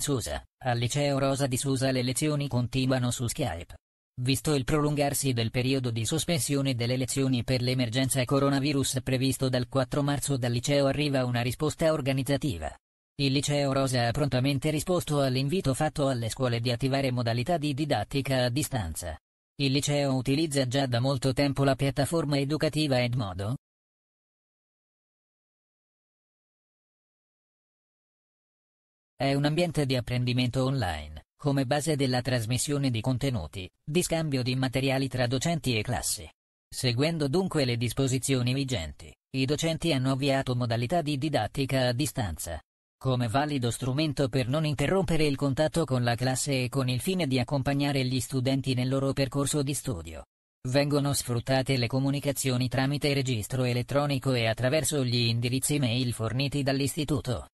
Susa, al liceo Rosa di Susa le lezioni continuano su Skype. Visto il prolungarsi del periodo di sospensione delle lezioni per l'emergenza coronavirus previsto dal 4 marzo dal liceo arriva una risposta organizzativa. Il liceo Rosa ha prontamente risposto all'invito fatto alle scuole di attivare modalità di didattica a distanza. Il liceo utilizza già da molto tempo la piattaforma educativa Edmodo, È un ambiente di apprendimento online, come base della trasmissione di contenuti, di scambio di materiali tra docenti e classi. Seguendo dunque le disposizioni vigenti, i docenti hanno avviato modalità di didattica a distanza. Come valido strumento per non interrompere il contatto con la classe e con il fine di accompagnare gli studenti nel loro percorso di studio. Vengono sfruttate le comunicazioni tramite registro elettronico e attraverso gli indirizzi mail forniti dall'istituto.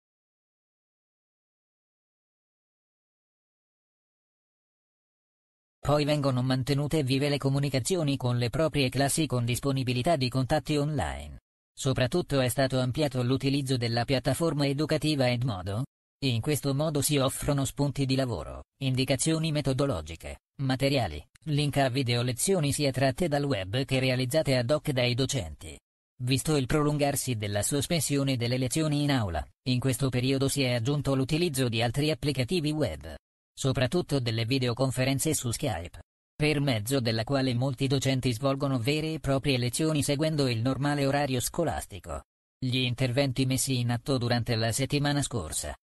Poi vengono mantenute vive le comunicazioni con le proprie classi con disponibilità di contatti online. Soprattutto è stato ampliato l'utilizzo della piattaforma educativa Edmodo. In questo modo si offrono spunti di lavoro, indicazioni metodologiche, materiali, link a video lezioni sia tratte dal web che realizzate ad hoc dai docenti. Visto il prolungarsi della sospensione delle lezioni in aula, in questo periodo si è aggiunto l'utilizzo di altri applicativi web soprattutto delle videoconferenze su Skype, per mezzo della quale molti docenti svolgono vere e proprie lezioni seguendo il normale orario scolastico. Gli interventi messi in atto durante la settimana scorsa